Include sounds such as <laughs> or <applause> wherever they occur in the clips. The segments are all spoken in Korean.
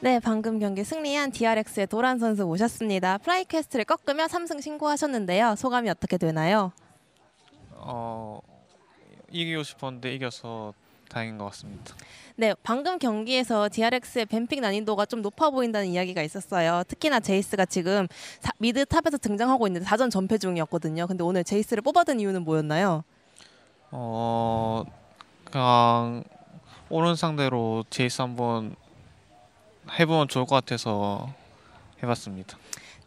네, 방금 경기 승리한 DRX의 도란 선수 모셨습니다. 프라이퀘스트를 꺾으며 3승 신고하셨는데요. 소감이 어떻게 되나요? 어, 이기고 싶었는데 이겨서 다행인 것 같습니다. 네, 방금 경기에서 DRX의 뱀픽 난이도가 좀 높아 보인다는 이야기가 있었어요. 특히나 제이스가 지금 사, 미드 탑에서 등장하고 있는데 4전 전패 중이었거든요. 근데 오늘 제이스를 뽑아둔 이유는 뭐였나요? 어, 그냥 오른 상대로 제이스 한번 해보면 좋을 것 같아서 해봤습니다.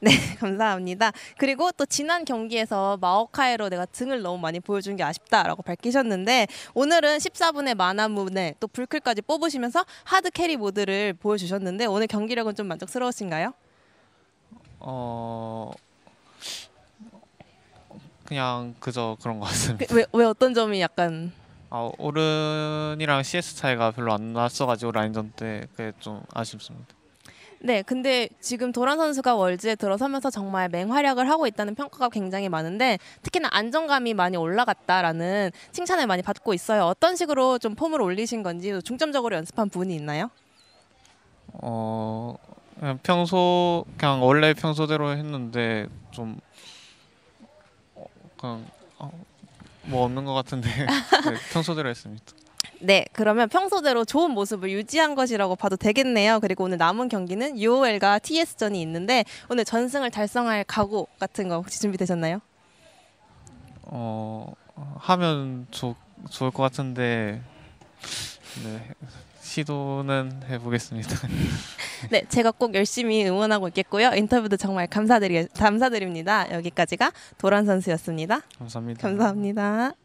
네, <laughs> 감사합니다. 그리고 또 지난 경기에서 마오카이로 내가 등을 너무 많이 보여준 게 아쉽다라고 밝히셨는데 오늘은 14분의 만화문에 또 불클까지 뽑으시면서 하드 캐리 모드를 보여주셨는데 오늘 경기력은 좀 만족스러우신가요? 어... 그냥 그저 그런 것 같습니다. 왜, 왜 어떤 점이 약간 아, 오른이랑 CS 차이가 별로 안 났어가지고 라인전 때 그게 좀 아쉽습니다. 네, 근데 지금 도란 선수가 월즈에 들어서면서 정말 맹활약을 하고 있다는 평가가 굉장히 많은데 특히나 안정감이 많이 올라갔다라는 칭찬을 많이 받고 있어요. 어떤 식으로 좀 폼을 올리신 건지 중점적으로 연습한 부분이 있나요? 어, 그냥 평소 그냥 원래 평소대로 했는데 좀 어, 그냥 어, 뭐 없는 것 같은데 <laughs> 네, 평소대로 했습니다. 네, 그러면 평소대로 좋은 모습을 유지한 것이라고 봐도 되겠네요. 그리고 오늘 남은 경기는 UOL과 TS전이 있는데 오늘 전승을 달성할 각오 같은 거 혹시 준비되셨나요? 어 하면 좋 좋을 것 같은데 네, 시도는 해보겠습니다. <laughs> 네, 제가 꼭 열심히 응원하고 있겠고요. 인터뷰도 정말 감사드리, 감사드립니다. 여기까지가 도란 선수였습니다. 감사합니다. 감사합니다.